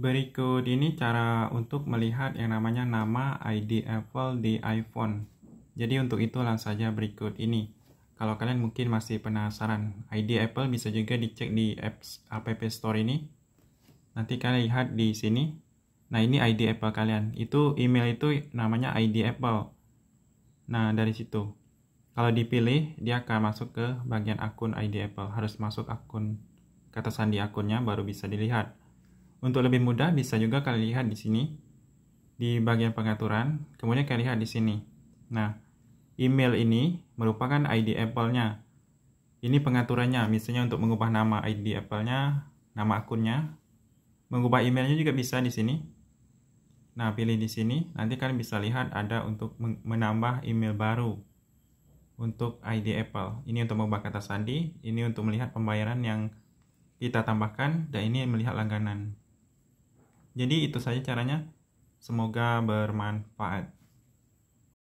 Berikut ini cara untuk melihat yang namanya nama ID Apple di iPhone. Jadi untuk itu langsung saja berikut ini. Kalau kalian mungkin masih penasaran, ID Apple bisa juga dicek di apps App Store ini. Nanti kalian lihat di sini. Nah, ini ID Apple kalian. Itu email itu namanya ID Apple. Nah, dari situ. Kalau dipilih, dia akan masuk ke bagian akun ID Apple. Harus masuk akun kata sandi akunnya baru bisa dilihat. Untuk lebih mudah bisa juga kalian lihat di sini di bagian pengaturan, kemudian kalian lihat di sini. Nah, email ini merupakan ID Apple-nya. Ini pengaturannya, misalnya untuk mengubah nama ID Apple-nya, nama akunnya. Mengubah emailnya juga bisa di sini. Nah, pilih di sini, nanti kalian bisa lihat ada untuk menambah email baru untuk ID Apple. Ini untuk mengubah kata sandi, ini untuk melihat pembayaran yang kita tambahkan, dan ini melihat langganan. Jadi itu saja caranya. Semoga bermanfaat.